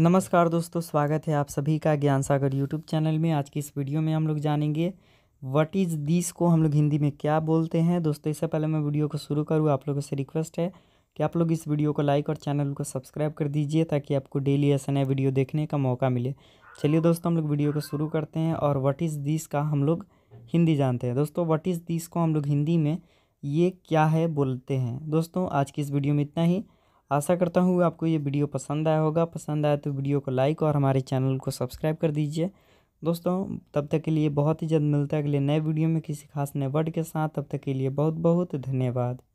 नमस्कार दोस्तों स्वागत है आप सभी का ज्ञान सागर यूट्यूब चैनल में आज की इस वीडियो में हम लोग जानेंगे वट इज़ दिस को हम लोग हिंदी में क्या बोलते हैं दोस्तों इससे पहले मैं वीडियो को शुरू करूँ आप लोगों से रिक्वेस्ट है कि आप लोग इस वीडियो को लाइक और चैनल को सब्सक्राइब कर दीजिए ताकि आपको डेली ऐसा नया वीडियो देखने का मौका मिले चलिए दोस्तों हम लोग वीडियो को शुरू करते हैं और वट इज़ दिस का हम लोग हिंदी जानते हैं दोस्तों वट इज़ दिस को हम लोग हिंदी में ये क्या है बोलते हैं दोस्तों आज की इस वीडियो में इतना ही आशा करता हूँ आपको ये वीडियो पसंद आया होगा पसंद आया तो वीडियो को लाइक और हमारे चैनल को सब्सक्राइब कर दीजिए दोस्तों तब तक के लिए बहुत ही जल्द मिलता है अगले नए वीडियो में किसी खास नए वर्ड के साथ तब तक के लिए बहुत बहुत धन्यवाद